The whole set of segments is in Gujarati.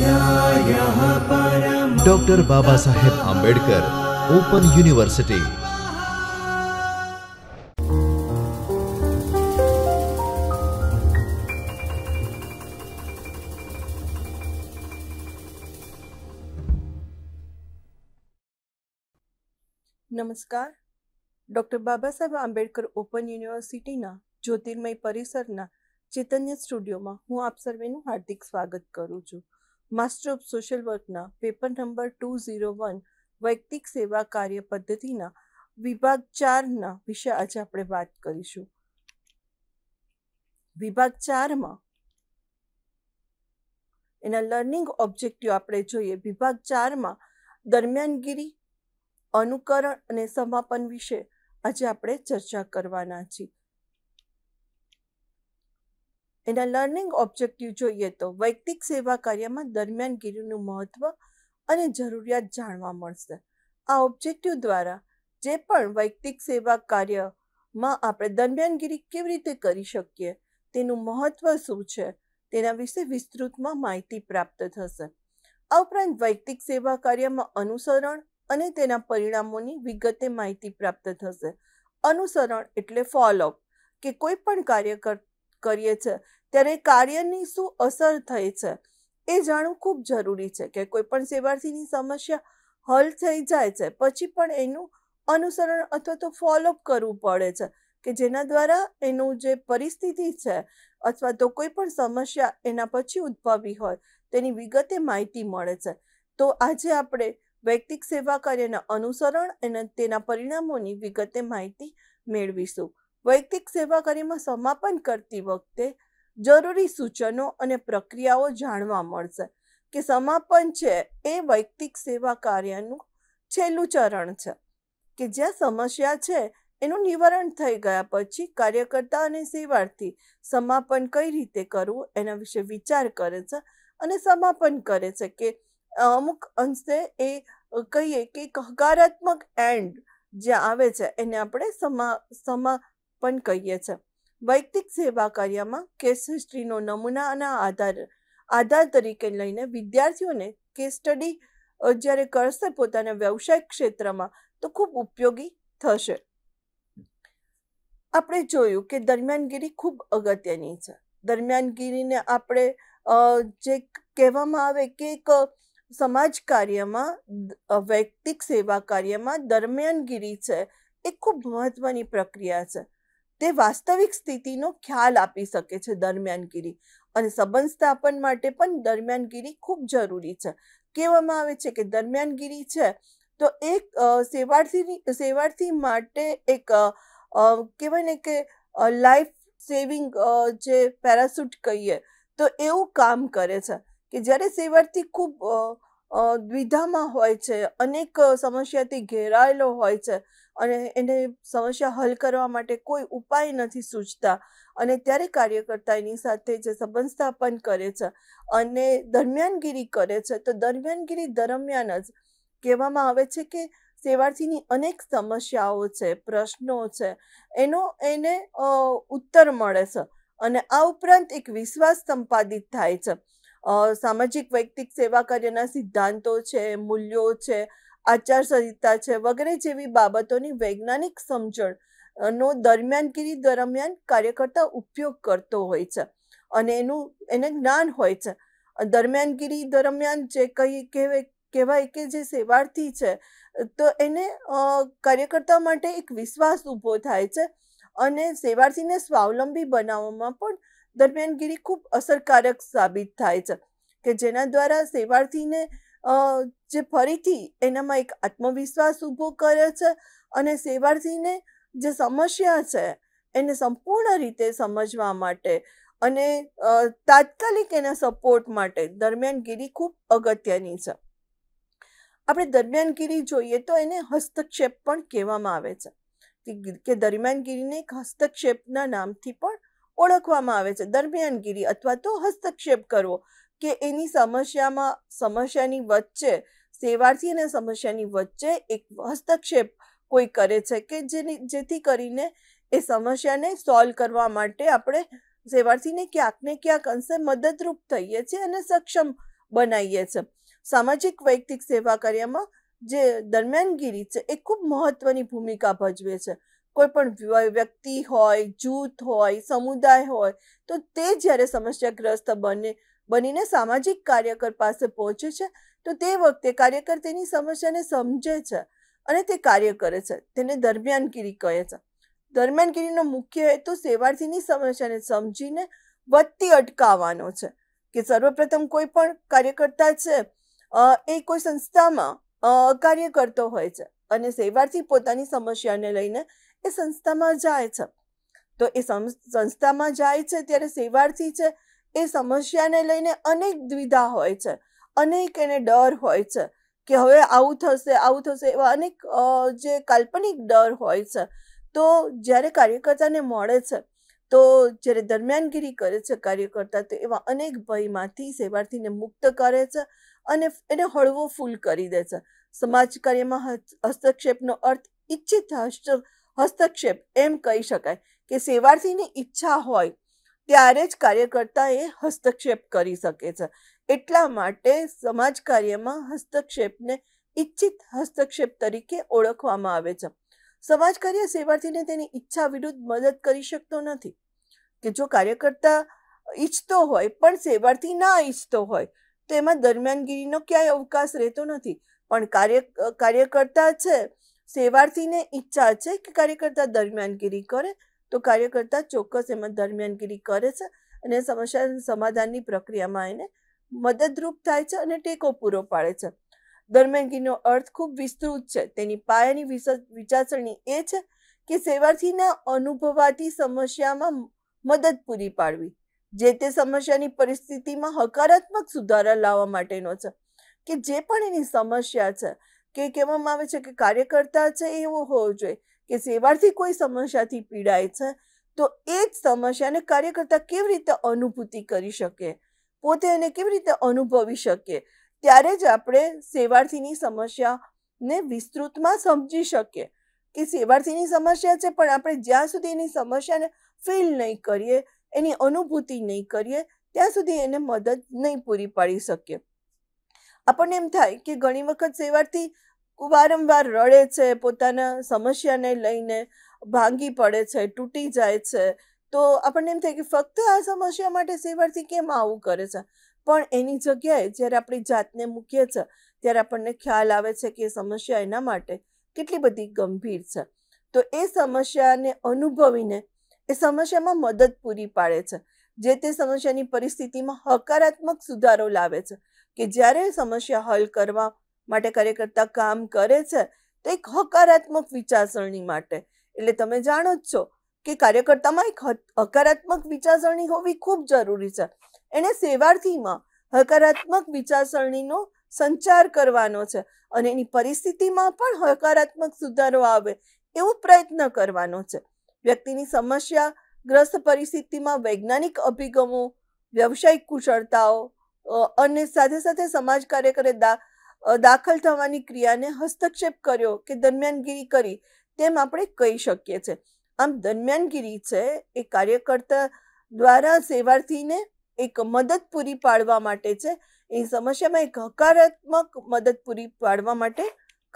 doctor Baba Saheb Ambedkar open university નમસ્કાર ડૉક્ટર બાબા સાહેબ આંબેડકર ઓપન યુનિવર્સિટીના જ્યોતિર્મય પરિસરના ચૈતન્ય સ્ટુડિયોમાં હું આપ સર્વેનું હાર્દિક સ્વાગત કરું છું માસ્ટર ઓફ સોશિયલ વર્કના paper number two zero one વૈયક્તિક સેવા કાર્ય પદ્ધતિના વિભાગ ચારના વિશે આજે આપણે વાત કરીશું વિભાગ ચારમાં એના લર્નિંગ ઓબ્જેક્ટિવ આપણે જોઈએ વિભાગ ચારમાં દરમિયાનગીરી અનુકરણ અને સમાપન વિશે આજે આપણે ચર્ચા કરવાના છીએ એના લર્નિંગ ઓબ્જેક્ટિવ જોઈએ તો વૈયક્તિક સેવા કાર્યમાં દરમિયાનગીરીનું મહત્વ અને જરૂરિયાત જાણવા મળશે આ ઓબ્જેક્ટિવ દ્વારા જે પણ વૈયક્તિક સેવા કાર્યમાં આપણે દરમિયાનગીરી કેવી રીતે કરી શકીએ તેનું મહત્વ શું છે તેના વિશે વિસ્તૃતમાં માહિતી પ્રાપ્ત થશે આ ઉપરાંત વૈયક્તિક સેવા કાર્યમાં અનુસરણ અને તેના પરિણામોની વિગતે માહિતી પ્રાપ્ત થશે અનુસરણ એટલે ફોલોઅપ કે કોઈ પણ કાર્ય કરીએ છીએ ત્યારે કાર્યની શું અસર થઈ છે એ જાણવું ખૂબ જરૂરી છે કે કોઈ પણ સેવાર્થીની સમસ્યા હલ થઈ જાય છે પછી પણ એનું અનુસરણ અથવા તો ફોલોઅપ કરવું પડે છે કે જેના દ્વારા એનું જે પરિસ્થિતિ છે અથવા તો કોઈ પણ સમસ્યા એના પછી ઉદ્ભવી હોય તેની વિગતે માહિતી મળે છે તો આજે આપણે વૈયક્તિક સેવા કાર્યના અનુસરણ અને તેના પરિણામોની વિગતે માહિતી મેળવીશું વૈયક્તિક સેવા કાર્યમાં સમાપન કરતી વખતે જરૂરી સૂચનો અને પ્રક્રિયાઓ જાણવા મળશે કે સમાપન છે એ વૈયક્તિક સેવા કાર્યનું છેલ્લું ચરણ છે કે જ્યાં સમસ્યા છે એનું નિવારણ થઈ ગયા પછી કાર્યકર્તા અને સેવાર્થી સમાપન કઈ રીતે કરવું એના વિશે વિચાર કરે છે અને સમાપન કરે છે કે અમુક અંશે એ કહીએ કે હકારાત્મક એન્ડ જે આવે છે એને આપણે સમા સમા પણ કહીએ છીએ વૈયક્તિક સેવા કાર્યમાં કેસ હિસ્ટ્રીનો નમૂનાના આધાર આધાર તરીકે લઈને વિદ્યાર્થીઓને કેસ સ્ટડી જ્યારે કરશે પોતાના વ્યવસાય ક્ષેત્રમાં તો ખૂબ ઉપયોગી થશે આપણે જોયું કે દરમિયાનગીરી ખૂબ અગત્યની છે દરમિયાનગીરીને આપણે જે કહેવામાં આવે કે એક સમાજ કાર્યમાં વૈયક્તિક સેવા કાર્યમાં દરમિયાનગીરી છે એ ખૂબ મહત્વની પ્રક્રિયા છે તે વાસ્તવિક સ્થિતિનો ખ્યાલ આપી શકે છે દરમિયાનગીરી અને સંબંધ સ્થાપન માટે પણ દરમિયાનગીરી ખૂબ જરૂરી છે કહેવામાં આવે છે કે દરમિયાનગીરી છે તો એક સેવાર્થી સેવાર્થી માટે એક કહેવાય ને કે લાઈફ સેવિંગ જે પેરાસૂટ કહીએ તો એવું કામ કરે છે કે જ્યારે સેવાર્થી ખૂબ દ્વિધામાં હોય છે અનેક સમસ્યાથી ઘેરાયેલો હોય છે અને એને સમસ્યા હલ કરવા માટે કોઈ ઉપાય નથી સૂચતા અને ત્યારે કાર્યકર્તા એની સાથે જે સંબંધ સ્થાપન કરે છે અને દરમિયાનગીરી કરે છે તો દરમિયાનગીરી દરમિયાન જ કહેવામાં આવે છે કે સેવાર્થીની અનેક સમસ્યાઓ છે પ્રશ્નો છે એનો એને ઉત્તર મળે છે અને આ ઉપરાંત એક વિશ્વાસ સંપાદિત થાય છે સામાજિક વૈયક્તિક સેવા કાર્યના સિદ્ધાંતો છે મૂલ્યો છે આચારસંહિતા છે વગેરે જેવી બાબતોની વૈજ્ઞાનિક સમજણ નો દરમિયાનગીરી દરમિયાન કાર્યકર્તા ઉપયોગ કરતો હોય છે અને એનું એને જ્ઞાન હોય છે દરમિયાનગીરી દરમિયાન જે કઈ કહેવાય કહેવાય કે જે સેવાર્થી છે તો એને કાર્યકર્તા માટે એક વિશ્વાસ ઊભો થાય છે અને સેવાર્થીને સ્વાવલંબી બનાવવામાં પણ દરમિયાનગીરી ખૂબ અસરકારક સાબિત થાય છે કે જેના દ્વારા સેવાર્થીને જે ફરીથી એનામાં એક આત્મવિશ્વાસ ઊભો કરે છે અને સેવાર્થીને જે સમસ્યા છે એને સંપૂર્ણ રીતે સમજવા માટે અને તાત્કાલિક એના સપોર્ટ માટે દરમિયાનગીરી ખૂબ અગત્યની છે આપણે દરમિયાનગીરી જોઈએ તો એને હસ્તક્ષેપ પણ કહેવામાં આવે છે કે દરમિયાનગીરીને એક હસ્તક્ષેપના નામથી પણ ઓળખવામાં આવે છે દરમિયાનગીરી અથવા તો હસ્તક્ષેપ કરવો કે એની સમસ્યામાં સમસ્યાની વચ્ચે સેવાર્થી અને સમસ્યાની વચ્ચે એક હસ્તક્ષેપ કોઈ કરે છે કે જેની જેથી કરીને એ સમસ્યાને સોલ્વ કરવા માટે આપણે સેવાર્થીને ક્યાંક ને ક્યાંક અંશે મદદરૂપ થઈએ છીએ અને સક્ષમ બનાવીએ છીએ સામાજિક વૈયક્તિક સેવા કાર્યમાં જે દરમિયાનગીરી છે એ ખૂબ મહત્વની ભૂમિકા ભજવે છે કોઈ પણ વ્યક્તિ હોય જૂથ હોય સમુદાય હોય તો તે જ્યારે સમસ્યાગ્રસ્ત બને બનીને સામાજિક કાર્યકર પાસે પહોંચે છે તો તે વખતે કાર્યકર તેની સમસ્યાને સમજે છે અને તે કાર્ય કરે છે તેને દરમિયાનગીરી કહે છે દરમિયાનગીરીનો મુખ્ય હેતુ સેવાર્થીની સમસ્યાને સમજીને વધતી અટકાવવાનો છે કે સર્વપ્રથમ કોઈ પણ કાર્યકર્તા છે એ કોઈ સંસ્થામાં કાર્ય કરતો હોય છે અને સેવાર્થી પોતાની સમસ્યાને લઈને એ સંસ્થામાં જાય છે તો એ સંસ્થામાં જાય છે ત્યારે સેવાર્થી છે એ સમસ્યાને લઈને અનેક દ્વિધા હોય છે અનેક એને ડર હોય છે કે હવે આવું થશે આવું થશે એવા અનેક જે કાલ્પનિક ડર હોય છે તો જ્યારે કાર્યકર્તાને મળે છે તો જ્યારે દરમિયાનગીરી કરે છે કાર્યકર્તા તો એવા અનેક ભયમાંથી સેવાર્થીને મુક્ત કરે છે અને એને હળવો ફૂલ કરી દે છે સમાજ કાર્યમાં હસ્તક્ષેપનો અર્થ ઈચ્છિત હસ્ત હસ્તક્ષેપ એમ કહી શકાય કે સેવાર્થીની ઈચ્છા હોય ત્યારે જ કાર્યકર્તા એ હસ્તક્ષેપ કરી શકે છે એટલા માટે સમાજ કાર્યમાં હસ્તક્ષેપને ઈચ્છિત હસ્તક્ષેપ તરીકે ઓળખવામાં આવે છે સમાજ કાર્ય સેવાર્થીને તેની ઈચ્છા વિરુદ્ધ મદદ કરી શકતો નથી કે જો કાર્યકર્તા ઈચ્છતો હોય પણ સેવાર્થી ના ઈચ્છતો હોય તો એમાં દરમિયાનગીરીનો ક્યાંય અવકાશ રહેતો નથી પણ કાર્ય કાર્યકર્તા છે સેવાર્થીને ઈચ્છા છે કે કાર્યકર્તા દરમિયાનગીરી કરે તો કાર્યકર્તા ચોક્કસ એમાં દરમિયાનગીરી કરે છે અને સમસ્યા સમાધાનની પ્રક્રિયામાં એને મદદરૂપ થાય છે અને ટેકો પૂરો પાડે છે દરમિયાનગીરીનો અર્થ ખૂબ વિસ્તૃત છે તેની પાયાની વિચારસરણી એ છે કે સેવાર્થીના અનુભવાતી સમસ્યામાં મદદ પૂરી પાડવી જે તે સમસ્યાની પરિસ્થિતિમાં હકારાત્મક સુધારા લાવવા માટેનો છે કે જે પણ એની સમસ્યા છે કે કહેવામાં આવે છે કે કાર્યકર્તા છે એવો હોવો જોઈએ કે સેવાથી કોઈ સમસ્યાથી પીડાય છે તો એ જ સમસ્યાને કાર્યકર્તા કેવી રીતે અનુભૂતિ કરી શકે પોતે એને કેવી રીતે અનુભવી શકે ત્યારે જ આપણે સેવાર્થીની સમસ્યાને વિસ્તૃતમાં સમજી શકીએ કે સેવાર્થીની સમસ્યા છે પણ આપણે જ્યાં સુધી એની સમસ્યાને ફીલ નહીં કરીએ એની અનુભૂતિ નહીં કરીએ ત્યાં સુધી એને મદદ નહીં પૂરી પાડી શકીએ આપણને એમ થાય કે ઘણી વખત સેવાર્થી વારંવાર રડે છે પોતાના સમસ્યાને લઈને ભાંગી પડે છે તૂટી જાય છે તો આપણને એમ થાય કે ફક્ત આ સમસ્યા માટે સેવાર્થી કેમ આવું કરે છે પણ એની જગ્યાએ જ્યારે આપણી જાતને મૂકીએ છીએ ત્યારે આપણને ખ્યાલ આવે છે કે એ સમસ્યા એના માટે કેટલી બધી ગંભીર છે તો એ સમસ્યાને અનુભવીને એ સમસ્યામાં મદદ પૂરી પાડે છે જે તે સમસ્યાની પરિસ્થિતિમાં હકારાત્મક સુધારો લાવે છે કે જ્યારે સમસ્યા હલ કરવા માટે કાર્યકર્તા કામ કરે છે તો એક હકારાત્મક વિચારસરણી માટે એટલે તમે જાણો જ છો કે કાર્યકર્તામાં એક હકારાત્મક વિચારસરણી હોવી ખૂબ જરૂરી છે એને સેવાર્થીમાં હકારાત્મક વિચારસરણીનો સંચાર કરવાનો છે અને એની પરિસ્થિતિમાં પણ હકારાત્મક સુધારો આવે એવો પ્રયત્ન કરવાનો છે વ્યક્તિની સમસ્યાગ્રસ્ત પરિસ્થિતિમાં વૈજ્ઞાનિક અભિગમો વ્યવસાયિક કુશળતાઓ અને સાથે સાથે સમાજ કાર્યકરે દાખલ થવાની ક્રિયાને હસ્તક્ષેપ કર્યો કે દરમિયાનગીરી કરી તેમ આપણે કહી શકીએ છીએ આમ દરમિયાનગીરી છે એ કાર્યકર્તા દ્વારા સેવાર્થીને એક મદદ પૂરી પાડવા માટે છે એ સમસ્યામાં એક હકારાત્મક મદદ પૂરી પાડવા માટે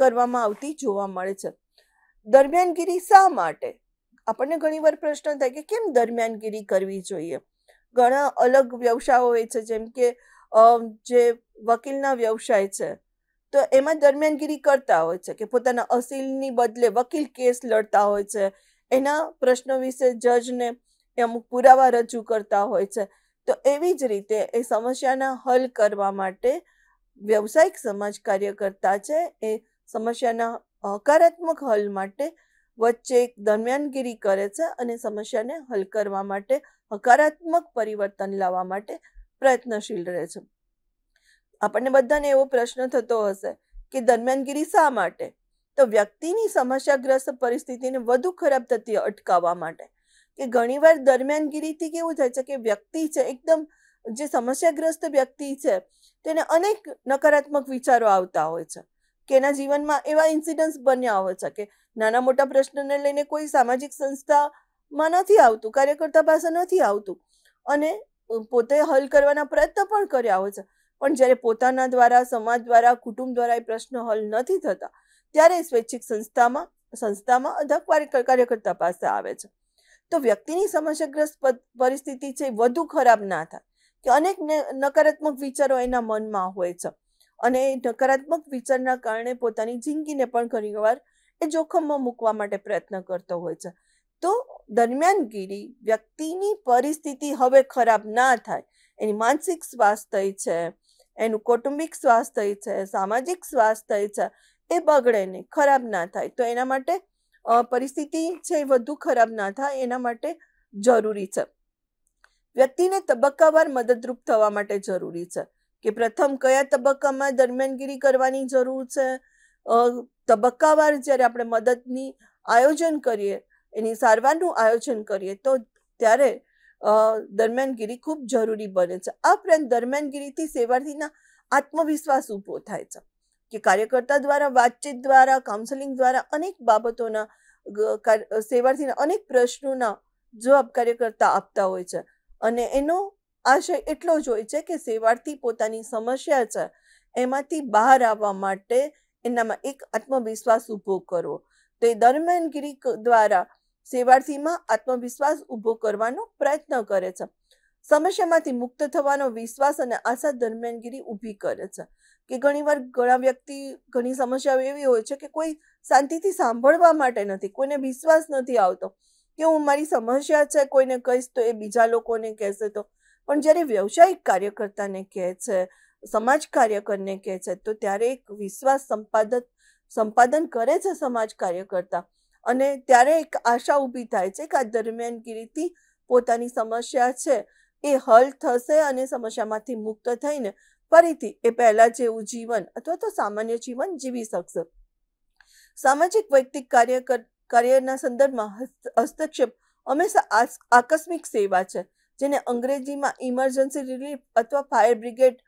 કરવામાં આવતી જોવા મળે છે દરમિયાનગીરી શા માટે આપણને ઘણીવાર પ્રશ્ન થાય કે કેમ દરમિયાનગીરી કરવી જોઈએ ઘણા અલગ વ્યવસાયો હોય છે જેમ કે જે વકીલના વ્યવસાય છે તો એમાં દરમિયાનગીરી કરતા હોય છે કે પોતાના અસીલની બદલે વકીલ કેસ લડતા હોય છે એના પ્રશ્નો વિશે જજને અમુક પુરાવા રજૂ કરતા હોય છે તો એવી જ રીતે એ સમસ્યાના હલ કરવા માટે વ્યવસાયિક સમાજ કાર્યકર્તા છે એ સમસ્યાના હકારાત્મક હલ માટે વચ્ચે એક દરમિયાનગીરી કરે છે અને સમસ્યાને હલ કરવા માટે હકારાત્મક પરિવર્તન લાવવા માટે પ્રયત્નશીલ રહે છે આપણને બધાને એવો પ્રશ્ન થતો હશે કે દરમિયાનગીરી શા માટે તો વ્યક્તિની સમસ્યાગ્રસ્ત પરિસ્થિતિને વધુ ખરાબ થતી અટકાવવા માટે કે ઘણીવાર દરમિયાનગીરીથી કેવું થાય છે કે વ્યક્તિ છે એકદમ જે સમસ્યાગ્રસ્ત વ્યક્તિ છે તેને અનેક નકારાત્મક વિચારો આવતા હોય છે કે એના જીવનમાં એવા ઇન્સિડન્ટ્સ બન્યા હોય છે કે નાના મોટા પ્રશ્નને લઈને કોઈ સામાજિક સંસ્થામાં નથી આવતું કાર્યકર્તા પાસે નથી આવતું અને પોતે હલ કરવાના પ્રયત્ન પણ કર્યા હોય છે પણ જ્યારે પોતાના દ્વારા સમાજ દ્વારા કુટુંબ દ્વારા એ પ્રશ્ન હલ નથી થતા ત્યારે સ્વૈચ્છિક સંસ્થામાં સંસ્થામાં અધકવાર કાર્યકર્તા પાસે આવે છે તો વ્યક્તિની સમસ્યાગ્રસ્ત પરિસ્થિતિ છે વધુ ખરાબ ના થાય કે અનેક નકારાત્મક વિચારો એના મનમાં હોય છે અને એ નકારાત્મક વિચારના કારણે પોતાની જિંદગીને પણ ઘણીવાર એ જોખમમાં મૂકવા માટે પ્રયત્ન કરતો હોય છે તો દરમિયાનગીરી વ્યક્તિની પરિસ્થિતિ હવે ખરાબ ના થાય એની માનસિક સ્વાસ્થ્ય છે એનું કૌટુંબિક સ્વાસ્થ્ય છે સામાજિક સ્વાસ્થ્ય છે એ બગડે નહીં ખરાબ ના થાય તો એના માટે પરિસ્થિતિ છે એ વધુ ખરાબ ના થાય એના માટે જરૂરી છે વ્યક્તિને તબક્કાવાર મદદરૂપ થવા માટે જરૂરી છે કે પ્રથમ કયા તબક્કામાં દરમિયાનગીરી કરવાની જરૂર છે તબક્કાવાર જ્યારે આપણે મદદની આયોજન કરીએ એની સારવારનું આયોજન કરીએ તો ત્યારે દરમિયાનગીરી ખૂબ જરૂરી બને છે આ ઉપરાંત દરમિયાનગીરીથી સેવાર્થીના આત્મવિશ્વાસ ઊભો થાય છે કે કાર્યકર્તા દ્વારા વાતચીત દ્વારા કાઉન્સેલિંગ દ્વારા અનેક બાબતોના સેવાર્થીના અનેક પ્રશ્નોના જવાબ કાર્યકર્તા આપતા હોય છે અને એનો આશય એટલો જ હોય છે કે સેવાર્થી પોતાની સમસ્યા છે એમાંથી બહાર આવવા માટે એનામાં એક આત્મવિશ્વાસ ઊભો કરવો તો એ દરમિયાનગીરી દ્વારા સેવાર્થીમાં આત્મવિશ્વાસ ઊભો કરવાનો પ્રયત્ન કરે છે સમસ્યામાંથી મુક્ત થવાનો વિશ્વાસ અને આશા દરમિયાનગીરી ઊભી કરે છે કે ઘણીવાર ઘણા વ્યક્તિ ઘણી સમસ્યાઓ એવી હોય છે કે કોઈ શાંતિથી સાંભળવા માટે નથી કોઈને વિશ્વાસ નથી આવતો કે હું મારી સમસ્યા છે કોઈને કહીશ તો એ બીજા લોકોને કહેશે તો પણ જ્યારે વ્યવસાયિક કાર્યકર્તાને કહે છે સમાજ કાર્યકરને કહે છે તો ત્યારે એક વિશ્વાસ સંપાદક સંપાદન કરે છે સમાજ કાર્યકર્તા અને ત્યારે એક આશા ઊભી થાય છે કે આ દરમિયાન કિરીતિ પોતાની સમસ્યા છે એ હલ થશે અને સમસ્યામાંથી મુક્ત થઈને ફરીથી એ પહેલાં જેવું જીવન અથવા તો સામાન્ય જીવન જીવી શકશે સામાજિક વૈયક્તિક કાર્ય કાર્યના સંદર્ભમાં હસ્તક્ષેપ હંમેશા આકસ્મિક સેવા છે જેને અંગ્રેજીમાં ઇમરજન્સી રિલીફ અથવા ફાયર બ્રિગેડ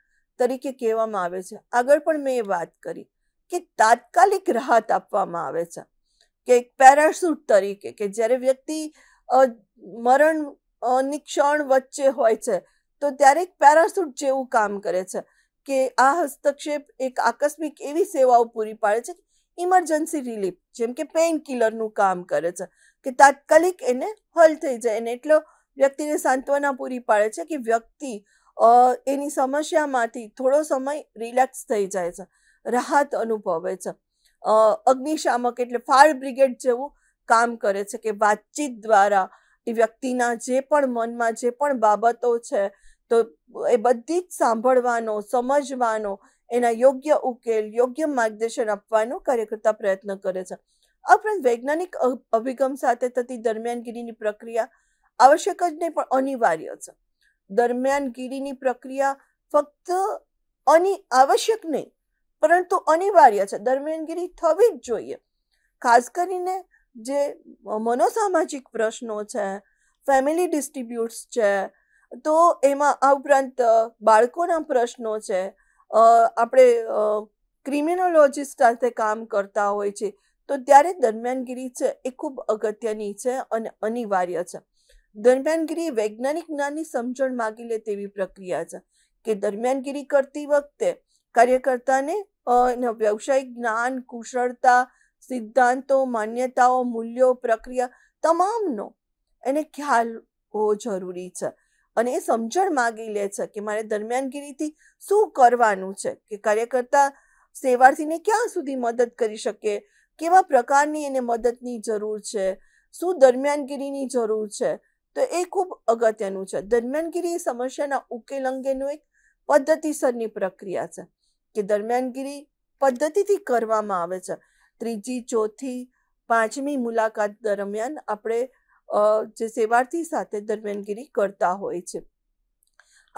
તરીકે કહેવામાં આવે છે આગળ પણ મેં એ વાત કરી કે તાત્કાલિક રાહત આપવામાં આવે છે કે એક પેરાશૂટ તરીકે કે જ્યારે વ્યક્તિ મરણ ની ક્ષણ વચ્ચે હોય છે તો ત્યારે એક પેરાસૂટ જેવું કામ કરે છે કે આ હસ્તક્ષેપ એક આકસ્મિક એવી સેવાઓ પૂરી પાડે છે ઇમરજન્સી રિલીફ જેમ કે પેઇન કિલરનું કામ કરે છે કે તાત્કાલિક એને હલ થઈ જાય અને એટલો વ્યક્તિને સાંત્વના પૂરી પાડે છે કે વ્યક્તિ એની સમસ્યામાંથી થોડો સમય રિલેક્સ થઈ જાય છે રાહત અનુભવે છે અગ્નિશામક એટલે ફાયર બ્રિગેડ જેવું કામ કરે છે કે વાતચીત દ્વારા એ વ્યક્તિના જે પણ મનમાં જે પણ બાબતો છે તો એ બધી જ સાંભળવાનો સમજવાનો એના યોગ્ય ઉકેલ યોગ્ય માર્ગદર્શન આપવાનો કાર્યકર્તા પ્રયત્ન કરે છે આ ઉપરાંત વૈજ્ઞાનિક અભિગમ સાથે થતી દરમિયાનગીરીની પ્રક્રિયા આવશ્યક જ નહીં પણ અનિવાર્ય છે દરમિયાનગીરીની પ્રક્રિયા ફક્ત અનિ આવશ્યક નહીં પરંતુ અનિવાર્ય છે દરમિયાનગીરી થવી જ જોઈએ ખાસ કરીને જે મનોસામાજિક પ્રશ્નો છે ફેમિલી ડિસ્ટ્રીબ્યુટ્સ છે તો એમાં આ ઉપરાંત બાળકોના પ્રશ્નો છે આપણે ક્રિમિનોલોજીસ્ટ સાથે કામ કરતા હોય છે તો ત્યારે દરમિયાનગીરી છે એ ખૂબ અગત્યની છે અને અનિવાર્ય છે દરમિયાનગીરી વૈજ્ઞાનિક જ્ઞાનની સમજણ માગી લે તેવી પ્રક્રિયા છે કે દરમિયાનગીરી કરતી વખતે કાર્યકર્તાને એનો વ્યવસાયિક જ્ઞાન કુશળતા સિદ્ધાંતો માન્યતાઓ મૂલ્યો પ્રક્રિયા તમામનો એને ખ્યાલ હોવો જરૂરી છે અને એ સમજણ માગી લે છે કે મારે દરમિયાનગીરીથી શું કરવાનું છે કે કાર્યકર્તા સેવાર્થીને ક્યાં સુધી મદદ કરી શકે કેવા પ્રકારની એને મદદની જરૂર છે શું દરમિયાનગીરીની જરૂર છે તો એ ખૂબ અગત્યનું છે દરમિયાનગીરી સમસ્યાના ઉકેલ અંગેનું એક પદ્ધતિસરની પ્રક્રિયા છે કે દરમિયાનગીરી પદ્ધતિથી કરવામાં આવે છે ત્રીજી ચોથી પાંચમી મુલાકાત દરમિયાન આપણે જે સેવાર્થી સાથે દરમિયાનગીરી કરતા હોય છે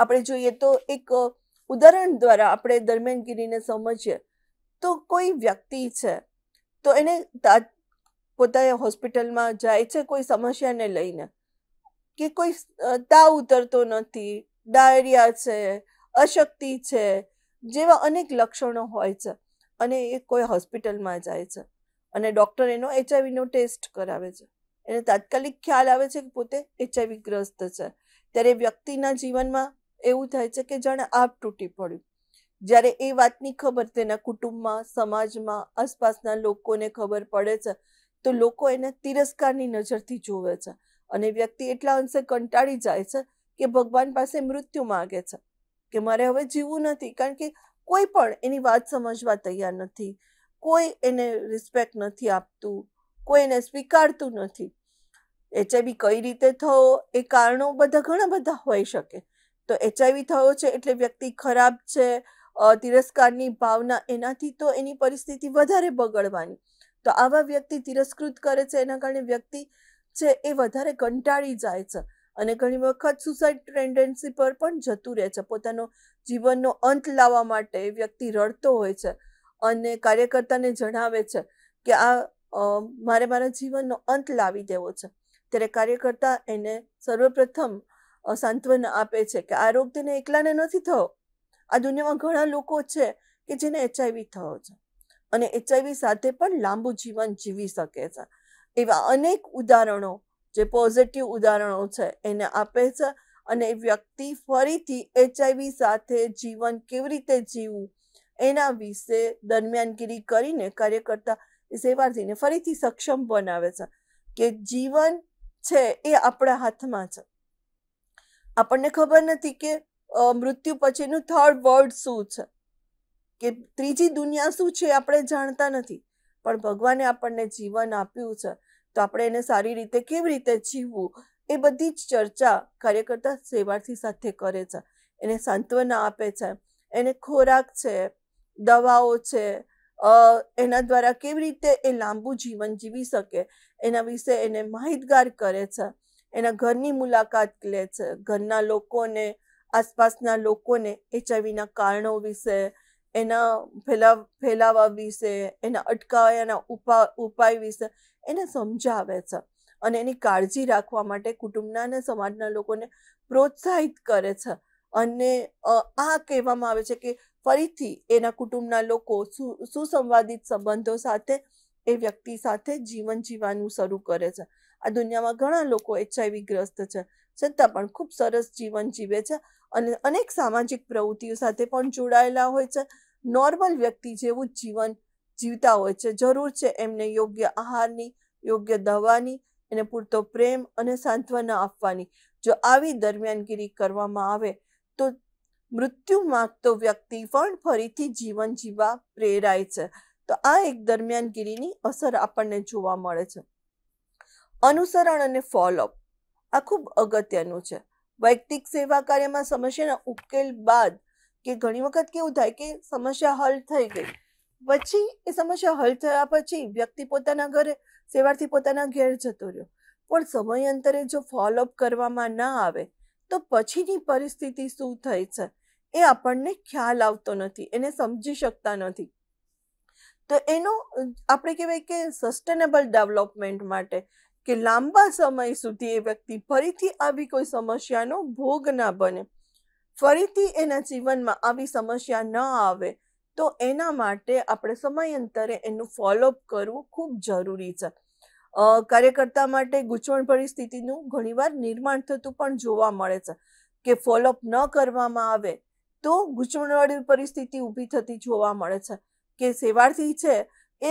આપણે જોઈએ તો એક ઉદાહરણ દ્વારા આપણે દરમિયાનગીરીને સમજીએ તો કોઈ વ્યક્તિ છે તો એને પોતાએ હોસ્પિટલમાં જાય છે કોઈ સમસ્યાને લઈને કે કોઈ તાવ ઉતરતો નથી ડાયરિયા છે અશક્તિ છે જેવા અનેક લક્ષણો હોય છે અને એ કોઈ હોસ્પિટલમાં જાય છે અને ડૉક્ટર એનો એચઆઈવીનો ટેસ્ટ કરાવે છે એને તાત્કાલિક ખ્યાલ આવે છે કે પોતે એચઆઈવી ગ્રસ્ત છે ત્યારે વ્યક્તિના જીવનમાં એવું થાય છે કે જાણે આપ તૂટી પડ્યું જ્યારે એ વાતની ખબર તેના કુટુંબમાં સમાજમાં આસપાસના લોકોને ખબર પડે છે તો લોકો એને તિરસ્કારની નજરથી જોવે છે અને વ્યક્તિ એટલા અંશે કંટાળી જાય છે કે ભગવાન પાસે મૃત્યુ માગે છે કે મારે હવે જીવવું નથી કારણ કે કોઈ પણ એની વાત સમજવા તૈયાર નથી કોઈ એને રિસ્પેક્ટ નથી આપતું કોઈ એને સ્વીકારતું નથી એચઆઈવી કઈ રીતે થયો એ કારણો બધા ઘણા બધા હોઈ શકે તો એચઆઈવી થયો છે એટલે વ્યક્તિ ખરાબ છે તિરસ્કારની ભાવના એનાથી તો એની પરિસ્થિતિ વધારે બગડવાની તો આવા વ્યક્તિ તિરસ્કૃત કરે છે એના કારણે વ્યક્તિ છે એ વધારે કંટાળી જાય છે અને ઘણી વખત સુસાઇડ ટેન્ડન્સી પર પણ જતું રહે છે પોતાનો જીવનનો અંત લાવવા માટે વ્યક્તિ રડતો હોય છે અને કાર્યકર્તાને જણાવે છે કે આ મારે મારા જીવનનો અંત લાવી દેવો છે ત્યારે કાર્યકર્તા એને સર્વપ્રથમ સાંત્વન આપે છે કે આ રોગ તેને એકલાને નથી થયો આ દુનિયામાં ઘણા લોકો છે કે જેને એચઆઈવી થયો છે અને એચઆઈવી સાથે પણ લાંબુ જીવન જીવી શકે છે એવા અનેક ઉદાહરણો જે પોઝિટિવ ઉદાહરણો છે એને આપે છે અને વ્યક્તિ ફરીથી એચઆઈવી સાથે જીવન કેવી રીતે જીવવું એના વિશે દરમિયાનગીરી કરીને કાર્યકર્તા સેવાર્થીને ફરીથી સક્ષમ બનાવે છે કે જીવન છે એ આપણા હાથમાં છે આપણને ખબર નથી કે મૃત્યુ પછીનું થર્ડ વર્ડ શું છે કે ત્રીજી દુનિયા શું છે આપણે જાણતા નથી પણ ભગવાને આપણને જીવન આપ્યું છે તો આપણે એને સારી રીતે કેવી રીતે જીવવું એ બધી જ ચર્ચા કાર્યકર્તા સેવાર્થી સાથે કરે છે એને સાંત્વના આપે છે એને ખોરાક છે દવાઓ છે એના દ્વારા કેવી રીતે એ લાંબુ જીવન જીવી શકે એના વિશે એને માહિતગાર કરે છે એના ઘરની મુલાકાત લે છે ઘરના લોકોને આસપાસના લોકોને એચઆઈવીના કારણો વિશે એના ફેલાવ ફેલાવા વિશે એના અટકાયાના ઉપા ઉપાય વિશે એને સમજાવે છે અને એની કાળજી રાખવા માટે કુટુંબના અને સમાજના લોકોને પ્રોત્સાહિત કરે છે અને આ કહેવામાં આવે છે કે ફરીથી એના કુટુંબના લોકો સુ સુસંવાદિત સંબંધો સાથે એ વ્યક્તિ સાથે જીવન જીવવાનું શરૂ કરે છે આ દુનિયામાં ઘણા લોકો એચઆઈવી ગ્રસ્ત છે છતાં પણ ખૂબ સરસ જીવન જીવે છે અને અનેક સામાજિક પ્રવૃત્તિઓ સાથે પણ જોડાયેલા હોય છે નોર્મલ વ્યક્તિ જેવું જીવન જીવતા હોય છે જરૂર છે એમને યોગ્ય આહારની યોગ્ય દવાની એને પૂરતો પ્રેમ અને સાંત્વના આપવાની જો આવી દરમિયાનગીરી કરવામાં આવે તો મૃત્યુ માગતો વ્યક્તિ પણ ફરીથી જીવન જીવવા પ્રેરાય છે તો આ એક દરમિયાનગીરીની અસર આપણને જોવા મળે છે અનુસરણ અને ફોલોઅપ આ ખૂબ અગત્યનું છે વૈયક્તિક સેવા કાર્યમાં સમસ્યાના ઉકેલ બાદ કે ઘણી વખત કેવું થાય કે સમસ્યા હલ થઈ ગઈ પછી એ સમસ્યા હલ થયા પછી વ્યક્તિ પોતાના ઘરે સેવાથી પોતાના ઘેર જતો રહ્યો પણ સમયાંતરે જો ફોલોઅપ કરવામાં ના આવે તો પછીની પરિસ્થિતિ શું થઈ છે એ આપણને ખ્યાલ આવતો નથી એને સમજી શકતા નથી તો એનો આપણે કહેવાય કે સસ્ટેનેબલ ડેવલપમેન્ટ માટે કે લાંબા સમય સુધી એ વ્યક્તિ ફરીથી આવી કોઈ સમસ્યાનો ભોગ ના બને ફરીથી એના જીવનમાં આવી સમસ્યા ન આવે તો એના માટે આપણે સમયાંતરે એનું ફોલોઅપ કરવું ખૂબ જરૂરી છે કાર્યકર્તા માટે ગૂંચવણ પરિસ્થિતિનું ઘણીવાર નિર્માણ થતું પણ જોવા મળે છે કે ફોલોઅપ ન કરવામાં આવે તો ગૂંચવણવાળી પરિસ્થિતિ ઊભી થતી જોવા મળે છે કે સેવાર્થી છે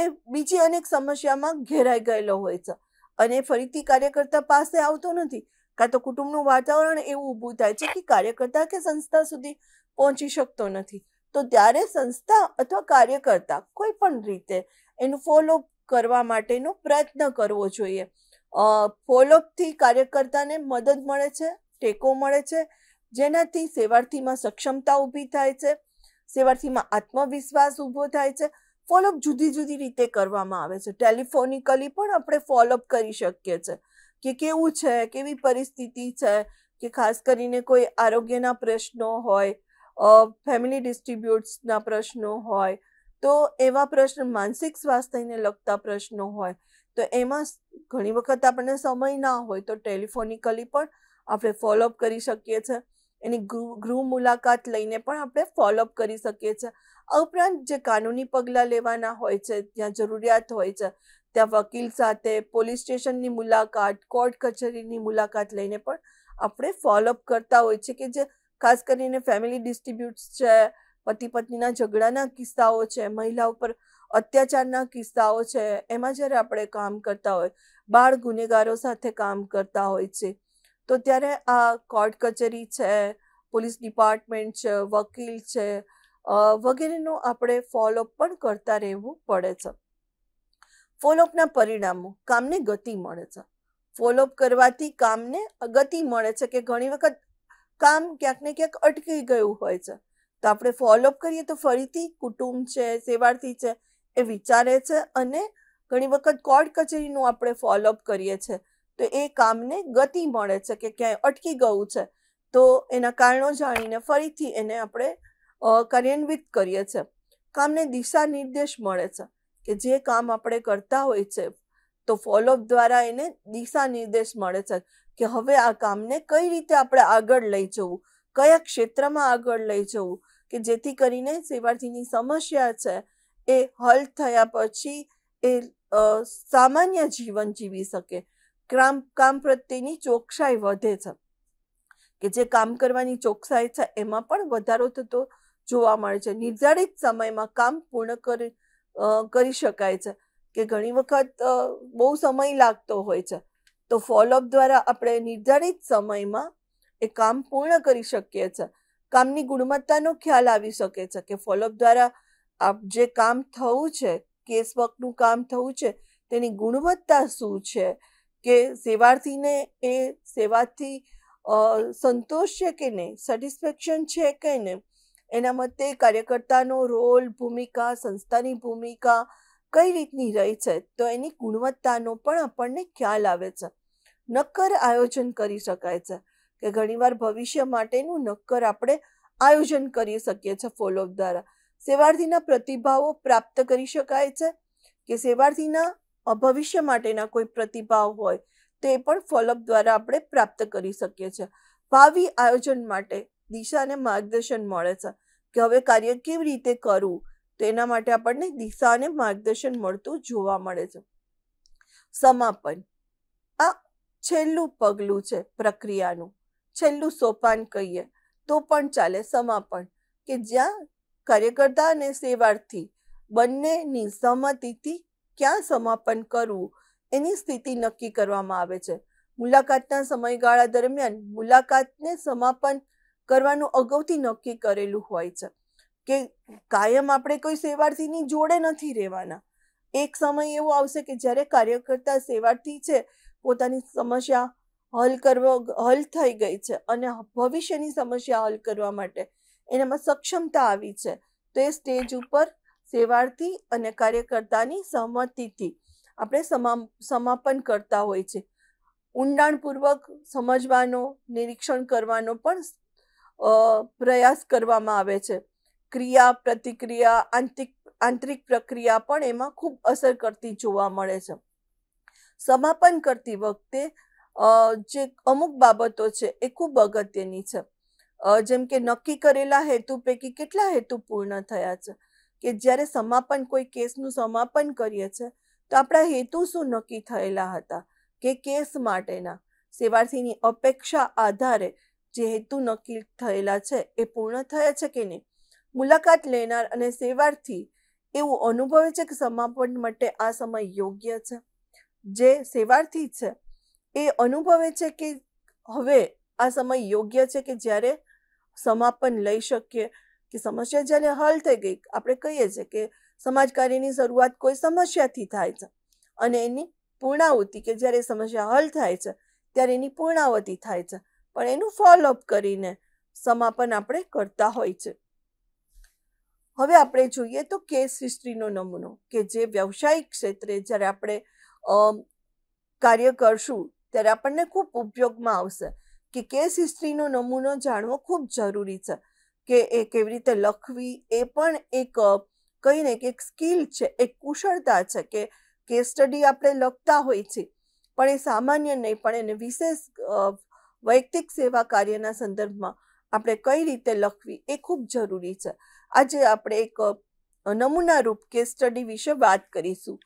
એ બીજી અનેક સમસ્યામાં ઘેરાઈ ગયેલો હોય છે અને ફરીથી કાર્યકર્તા પાસે આવતો નથી કાં તો કુટુંબનું વાતાવરણ એવું ઊભું થાય છે કે કાર્યકર્તા કે સંસ્થા સુધી પહોંચી શકતો નથી તો ત્યારે સંસ્થા અથવા કાર્યકર્તા કોઈ પણ રીતે એનું ફોલોઅપ કરવા માટેનો પ્રયત્ન કરવો જોઈએ ફોલોઅપથી કાર્યકર્તાને મદદ મળે છે ટેકો મળે છે જેનાથી સેવાર્થીમાં સક્ષમતા ઊભી થાય છે સેવાર્થીમાં આત્મવિશ્વાસ ઊભો થાય છે ફોલોઅપ જુદી જુદી રીતે કરવામાં આવે છે ટેલિફોનિકલી પણ આપણે ફોલોઅપ કરી શકીએ છીએ કે કેવું છે કેવી પરિસ્થિતિ છે કે ખાસ કરીને કોઈ આરોગ્યના પ્રશ્નો હોય ફેમિલી ડિસ્ટ્રીબ્યુટ્સના પ્રશ્નો હોય તો એવા પ્રશ્ન માનસિક સ્વાસ્થ્યને લગતા પ્રશ્નો હોય તો એમાં ઘણી વખત આપણને સમય ના હોય તો ટેલિફોનિકલી પણ આપણે ફોલોઅપ કરી શકીએ છીએ એની ગૃહ મુલાકાત લઈને પણ આપણે ફોલોઅપ કરી શકીએ છીએ આ ઉપરાંત જે કાનૂની પગલાં લેવાના હોય છે ત્યાં જરૂરિયાત હોય છે ત્યાં વકીલ સાથે પોલીસ સ્ટેશનની મુલાકાત કોર્ટ કચેરીની મુલાકાત લઈને પણ આપણે ફોલોઅપ કરતા હોય છે કે જે ખાસ કરીને ફેમિલી ડિસ્ટ્રીબ્યુટ્સ છે પતિ પત્નીના ઝઘડાના કિસ્સાઓ છે મહિલા ઉપર અત્યાચારના કિસ્સાઓ છે એમાં જ્યારે આપણે કામ કરતા હોય બાળ ગુનેગારો સાથે કામ કરતા હોય છે તો ત્યારે આ કોર્ટ કચેરી છે પોલીસ ડિપાર્ટમેન્ટ છે વકીલ છે વગેરેનો આપણે ફોલોઅપ પણ કરતા રહેવું પડે છે ફોલોઅપના પરિણામો કામને ગતિ મળે છે ફોલોઅપ કરવાથી કામને ગતિ મળે છે કે ઘણી વખત કામ ક્યાંક ને ક્યાંક અટકી ગયું હોય છે તો આપણે ફોલોઅપ કરીએ તો ફરીથી કુટુંબ છે સેવાર્થી છે એ વિચારે છે અને ઘણી વખત કોર્ટ કચેરીનું આપણે ફોલોઅપ કરીએ છીએ તો એ કામને ગતિ મળે છે કે ક્યાંય અટકી ગયું છે તો એના કારણો જાણીને ફરીથી એને આપણે કાર્યાન્વિત કરીએ છીએ કામને દિશા નિર્દેશ મળે છે કે જે કામ આપણે કરતા હોય છે તો ફોલોઅપ દ્વારા એને દિશા નિર્દેશ મળે છે કે હવે આ કામને કઈ રીતે આપણે આગળ લઈ જવું કયા ક્ષેત્રમાં આગળ લઈ જવું કે જેથી કરીને શેવાળજીની સમસ્યા છે એ હલ થયા પછી એ સામાન્ય જીવન જીવી શકે કામ કામ પ્રત્યેની ચોકસાઈ વધે છે કે જે કામ કરવાની ચોકસાઈ છે એમાં પણ વધારો થતો જોવા મળે છે નિર્ધારિત સમયમાં કામ પૂર્ણ કરી કરી શકાય છે કે ઘણી વખત બહુ સમય લાગતો હોય છે તો ફોલોઅપ દ્વારા આપણે નિર્ધારિત સમયમાં એ કામ પૂર્ણ કરી શકીએ છીએ કામની ગુણવત્તાનો ખ્યાલ આવી શકે છે કે ફોલોઅપ દ્વારા આપ જે કામ થવું છે કેસ વર્કનું કામ થવું છે તેની ગુણવત્તા શું છે કે સેવાર્થીને એ સેવાથી સંતોષ છે કે નહીં સેટિસ્ફેક્શન છે કે નહીં એના મતે કાર્યકર્તાનો રોલ ભૂમિકા સંસ્થાની ભૂમિકા કઈ રીતની રહી છે તો એની ગુણવત્તાનો પણ આપણને ખ્યાલ આવે છે નક્કર આયોજન કરી શકાય છે કે ઘણીવાર ભવિષ્ય માટેનું નક્કર આપણે આયોજન કરી શકીએ છીએ ફોલોઅપ દ્વારા સેવાર્થીના પ્રતિભાવો પ્રાપ્ત કરી શકાય છે કે સેવાર્થીના ભવિષ્ય માટેના કોઈ પ્રતિભાવ હોય તે પણ ફોલોઅપ દ્વારા આપણે પ્રાપ્ત કરી શકીએ છીએ ભાવિ આયોજન માટે દિશાને માર્ગદર્શન મળે છે કે હવે કાર્ય કેવી રીતે કરવું તો એના માટે આપણને દિશાને માર્ગદર્શન મળતું જોવા મળે છે સમાપન આ છેલ્લું પગલું છે પ્રક્રિયાનું છેલ્લું સોપાન કહીએ તો પણ ચાલે સમાપન કે જ્યાં કાર્યકર્તા અને સેવાર્થી બંનેની સહમતિથી ક્યાં સમાપન કરવું એની સ્થિતિ નક્કી કરવામાં આવે છે મુલાકાતના સમયગાળા દરમિયાન મુલાકાતને સમાપન કરવાનું અગાઉથી નક્કી કરેલું હોય છે કે કાયમ આપણે કોઈ સેવાર્થીની જોડે નથી રહેવાના એક સમય એવો આવશે કે જ્યારે કાર્યકર્તા સેવાર્થી છે પોતાની સમસ્યા હલ કરવો હલ થઈ ગઈ છે અને ભવિષ્યની સમસ્યા હલ કરવા માટે એનામાં સક્ષમતા આવી છે તો એ સ્ટેજ ઉપર સેવાર્થી અને કાર્યકર્તાની સહમતિથી આપણે સમા સમાપન કરતા હોય છે ઊંડાણપૂર્વક સમજવાનો નિરીક્ષણ કરવાનો પણ પ્રયાસ કરવામાં આવે છે ક્રિયા પ્રતિક્રિયા આંતરિક આંતરિક પ્રક્રિયા પણ એમાં ખૂબ અસર કરતી જોવા મળે છે સમાપન કરતી વખતે જે અમુક બાબતો છે એ ખૂબ અગત્યની છે જેમ કે નક્કી કરેલા હેતુ પૈકી કેટલા હેતુ પૂર્ણ થયા છે કે જ્યારે સમાપન કોઈ કેસનું સમાપન કરીએ છીએ તો આપણા હેતુ શું નક્કી થયેલા હતા કે કેસ માટેના સેવાર્થીની અપેક્ષા આધારે જે હેતુ નક્કી થયેલા છે એ પૂર્ણ થયા છે કે નહીં મુલાકાત લેનાર અને સેવાર્થી એવું અનુભવે છે કે સમાપન માટે આ સમય યોગ્ય છે જે સેવાર્થી છે એ અનુભવે છે કે હવે આ સમય યોગ્ય છે કે જ્યારે સમાપન લઈ શકીએ કે સમસ્યા જ્યારે હલ થઈ ગઈ આપણે કહીએ છીએ કે સમાજકાર્યની શરૂઆત કોઈ સમસ્યાથી થાય છે અને એની પૂર્ણાવૃત્તિ કે જ્યારે સમસ્યા હલ થાય છે ત્યારે એની પૂર્ણાવૃત્તિ થાય છે પણ એનું ફોલોઅપ કરીને સમાપન આપણે કરતા હોય છે હવે આપણે જોઈએ તો કેસ હિસ્ટ્રીનો નમૂનો કે જે વ્યવસાયિક ક્ષેત્રે જ્યારે આપણે કાર્ય કરશું ત્યારે આપણને ખૂબ ઉપયોગમાં આવશે કે કેસ હિસ્ટ્રીનો નમૂનો જાણવો ખૂબ જરૂરી છે કે એ કેવી રીતે લખવી એ પણ એક કહીને કે એક સ્કિલ છે એક કુશળતા છે કે કેસ સ્ટડી આપણે લખતા હોઈએ છીએ પણ એ સામાન્ય નહીં પણ એને વિશેષ વૈયક્તિક સેવા કાર્યના સંદર્ભમાં આપણે કઈ રીતે લખવી એ ખૂબ જરૂરી છે આજે આપણે એક નમૂના રૂપ કે સ્ટડી વિશે વાત કરીશું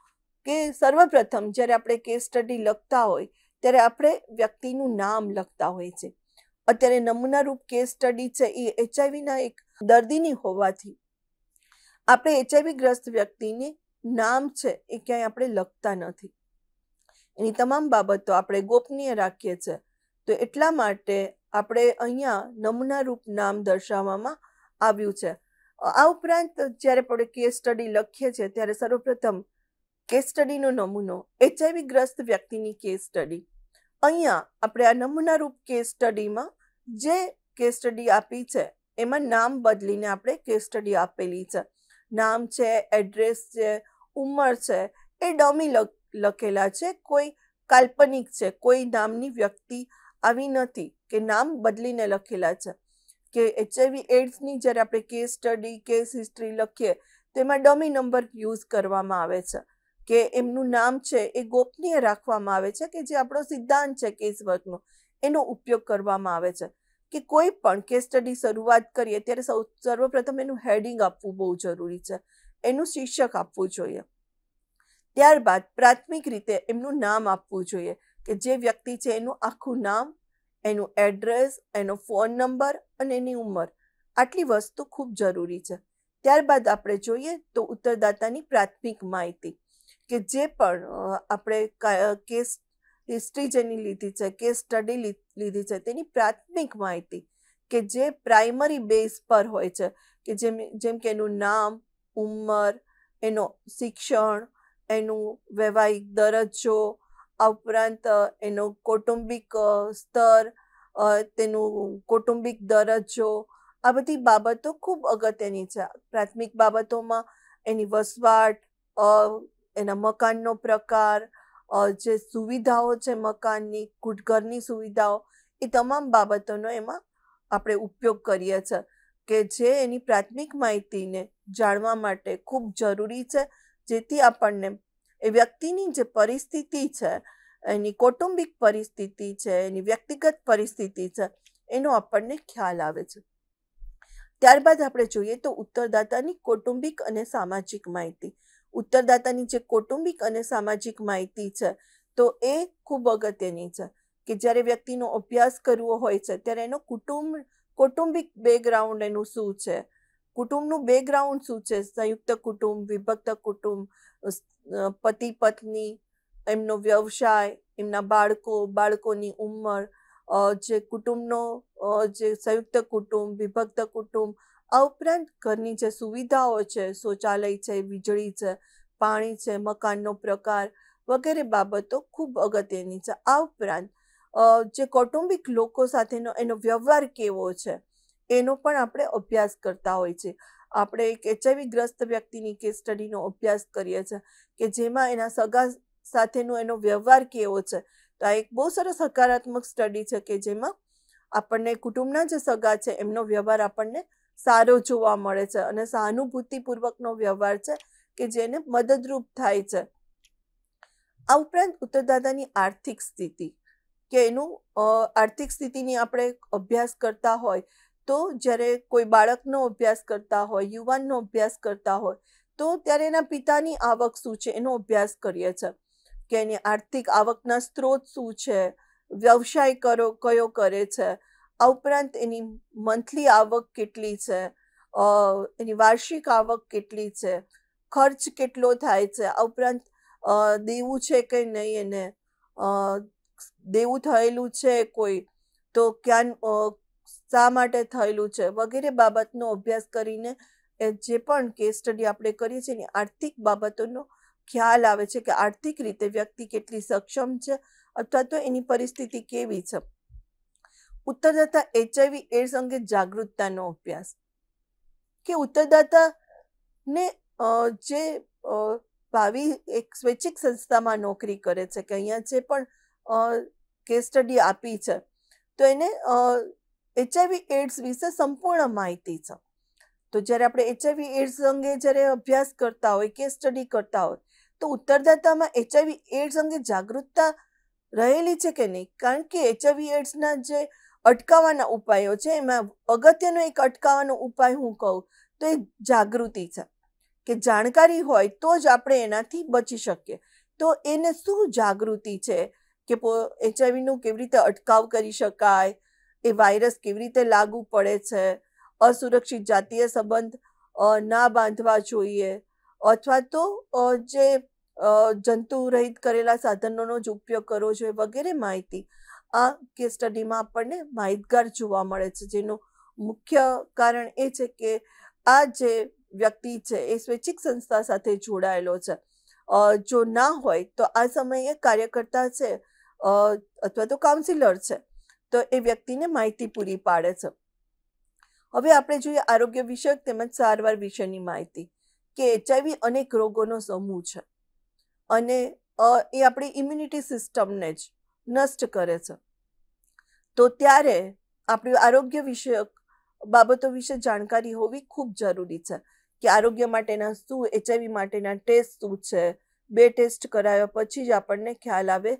કે સર્વપ્રથમ જ્યારે આપણે કેસ સ્ટડી લખતા હોય ત્યારે આપણે વ્યક્તિનું નામ લખતા હોય છે અત્યારે નમૂના રૂપ કે સ્ટડી છે એ એચઆઈવીના એક દર્દીની હોવાથી આપણે એચઆઈવી ગ્રસ્ત વ્યક્તિને નામ છે એ ક્યાંય આપણે લખતા નથી એની તમામ બાબતો આપણે ગોપનીય રાખીએ છીએ તો એટલા માટે આપણે અહીંયા નમૂનારૂપ નામ દર્શાવવામાં આવ્યું છે આ ઉપરાંત જ્યારે આપણે કેસ સ્ટડી લખીએ છીએ ત્યારે સર્વપ્રથમ કેસ સ્ટડીનો નમૂનો એચઆઈવી ગ્રસ્ત વ્યક્તિની કેસ સ્ટડી અહીંયા આપણે આ નમૂનારૂપ કેસ સ્ટડીમાં જે કેસ સ્ટડી આપી છે એમાં નામ બદલીને આપણે કેસ સ્ટડી આપેલી છે નામ છે એડ્રેસ છે ઉંમર છે એ ડમી લખેલા છે કોઈ કાલ્પનિક છે કોઈ નામની વ્યક્તિ આવી નથી કે નામ બદલીને લખેલા છે કે એચઆઈવી એડ્સની જ્યારે આપણે કેસ સ્ટડી કેસ હિસ્ટ્રી લખીએ તેમાં ડમી નંબર યુઝ કરવામાં આવે છે કે એમનું નામ છે એ ગોપનીય રાખવામાં આવે છે કે જે આપણો સિદ્ધાંત છે કેસ વર્કનો એનો ઉપયોગ કરવામાં આવે છે કે કોઈ પણ કેસ સ્ટડી શરૂઆત કરીએ ત્યારે સૌ સર્વપ્રથમ એનું હેડિંગ આપવું બહુ જરૂરી છે એનું શીર્ષક આપવું જોઈએ ત્યારબાદ પ્રાથમિક રીતે એમનું નામ આપવું જોઈએ કે જે વ્યક્તિ છે એનું આખું નામ એનું એડ્રેસ એનો ફોન નંબર અને એની ઉંમર આટલી વસ્તુ ખૂબ જરૂરી છે ત્યારબાદ આપણે જોઈએ તો ઉત્તરદાતાની પ્રાથમિક માહિતી કે જે પણ આપણે કેસ હિસ્ટ્રી જેની લીધી છે કેસ સ્ટડી લીધી છે તેની પ્રાથમિક માહિતી કે જે પ્રાઇમરી બેઝ પર હોય છે કે જેમ જેમ કે એનું નામ ઉંમર એનો શિક્ષણ એનું વૈવાહિક દરજ્જો આ ઉપરાંત એનો કૌટુંબિક સ્તર તેનું કૌટુંબિક દરજ્જો આ બધી બાબતો ખૂબ અગત્યની છે પ્રાથમિક બાબતોમાં એની વસવાટ એના મકાનનો પ્રકાર જે સુવિધાઓ છે મકાનની ઘૂંટઘરની સુવિધાઓ એ તમામ બાબતોનો એમાં આપણે ઉપયોગ કરીએ છીએ કે જે એની પ્રાથમિક માહિતીને જાણવા માટે ખૂબ જરૂરી છે જેથી આપણને એ વ્યક્તિની જે પરિસ્થિતિ છે એની કૌટુંબિક પરિસ્થિતિ છે એની વ્યક્તિગત પરિસ્થિતિ છે એનો આપણને ખ્યાલ આવે છે ત્યારબાદ આપણે જોઈએ તો ઉત્તરદાતાની કૌટુંબિક અને સામાજિક માહિતી ઉત્તરદાતાની જે કૌટુંબિક અને સામાજિક માહિતી છે તો એ ખૂબ અગત્યની છે કે જ્યારે વ્યક્તિનો અભ્યાસ કરવો હોય છે ત્યારે એનો કુટુંબ કૌટુંબિક બેકગ્રાઉન્ડ એનું શું છે કુટુંબનું બેકગ્રાઉન્ડ શું છે સંયુક્ત કુટુંબ વિભક્ત કુટુંબ પતિ પત્ની એમનો વ્યવસાય એમના બાળકો બાળકોની ઉંમર જે કુટુંબનો જે સંયુક્ત કુટુંબ વિભક્ત કુટુંબ આ ઉપરાંત ઘરની જે સુવિધાઓ છે શૌચાલય છે વીજળી છે પાણી છે મકાનનો પ્રકાર વગેરે બાબતો ખૂબ અગત્યની છે આ ઉપરાંત જે કૌટુંબિક લોકો સાથેનો એનો વ્યવહાર કેવો છે એનો પણ આપણે અભ્યાસ કરતા હોય છે આપણે એક એચઆઈવી ગ્રસ્ત વ્યક્તિની કેસ સ્ટડીનો અભ્યાસ કરીએ છીએ કે જેમાં એના સગા સાથેનો એનો વ્યવહાર કેવો છે તો આ એક બહુ સરસ હકારાત્મક સ્ટડી છે કે જેમાં આપણને કુટુંબના જે સગા છે એમનો વ્યવહાર આપણને સારો જોવા મળે છે અને સહાનુભૂતિપૂર્વકનો વ્યવહાર છે કે જેને મદદરૂપ થાય છે આ ઉપરાંત ઉત્તરદાતાની આર્થિક સ્થિતિ કે એનું આર્થિક સ્થિતિની આપણે અભ્યાસ કરતા હોય તો જ્યારે કોઈ બાળકનો અભ્યાસ કરતા હોય યુવાનનો અભ્યાસ કરતા હોય તો ત્યારે એના પિતાની આવક શું છે એનો અભ્યાસ કરીએ છીએ કે એની આર્થિક આવકના સ્ત્રોત શું છે વ્યવસાય કરો કયો કરે છે આ ઉપરાંત એની મંથલી આવક કેટલી છે એની વાર્ષિક આવક કેટલી છે ખર્ચ કેટલો થાય છે આ ઉપરાંત દેવું છે કે નહીં એને દેવું થયેલું છે કોઈ તો ક્યાં શા માટે થયેલું છે વગેરે બાબતનો અભ્યાસ કરીને જે પણ કેસ સ્ટડી આપણે કરીએ છીએ એની આર્થિક બાબતોનો ખ્યાલ આવે છે કે આર્થિક રીતે વ્યક્તિ કેટલી સક્ષમ છે અથવા તો એની પરિસ્થિતિ કેવી છે ઉત્તરદાતા એચઆઈવી એડ્સ અંગે જાગૃતતાનો અભ્યાસ કે ઉત્તરદાતાને જે ભાવિ એક સ્વૈચ્છિક સંસ્થામાં નોકરી કરે છે કે અહીંયા જે પણ કેસ સ્ટડી આપી છે તો એને એચઆઈવી એડ્સ વિશે સંપૂર્ણ માહિતી છે તો જ્યારે આપણે એચઆઈવી એડ્સ અંગે જ્યારે અભ્યાસ કરતા હોય કે સ્ટડી કરતા હોય તો ઉત્તરદાતામાં એચઆઈવી એડ્સ અંગે જાગૃતતા રહેલી છે કે નહીં કારણ કે એચઆઈવી એડ્સના જે અટકાવવાના ઉપાયો છે એમાં અગત્યનો એક અટકાવવાનો ઉપાય હું કહું તો એ જાગૃતિ છે કે જાણકારી હોય તો જ આપણે એનાથી બચી શકીએ તો એને શું જાગૃતિ છે કે એચઆઈવીનું કેવી રીતે અટકાવ કરી શકાય એ વાયરસ કેવી રીતે લાગુ પડે છે અસુરક્ષિત જાતીય સંબંધ ના બાંધવા જોઈએ અથવા તો જે જંતુ રહિત કરેલા સાધનોનો જ ઉપયોગ કરવો જોઈએ વગેરે માહિતી આ કેસ સ્ટડીમાં આપણને માહિતગાર જોવા મળે છે જેનું મુખ્ય કારણ એ છે કે આ જે વ્યક્તિ છે એ સ્વૈચ્છિક સંસ્થા સાથે જોડાયેલો છે જો ના હોય તો આ સમયે કાર્યકર્તા છે અથવા તો કાઉન્સિલર છે તો એ વ્યક્તિને માહિતી પૂરી પાડે છે હવે આપણે જોઈએ આરોગ્ય વિષયક તેમજ સારવાર વિશેની માહિતી કે એચઆઈવી અનેક રોગોનો સમૂહ છે અને એ આપણી ઇમ્યુનિટી સિસ્ટમને જ નષ્ટ કરે છે તો ત્યારે આપણી આરોગ્ય વિષયક બાબતો વિશે જાણકારી હોવી ખૂબ જરૂરી છે કે આરોગ્ય માટેના શું એચઆઈવી માટેના ટેસ્ટ શું છે બે ટેસ્ટ કરાવ્યા પછી જ આપણને ખ્યાલ આવે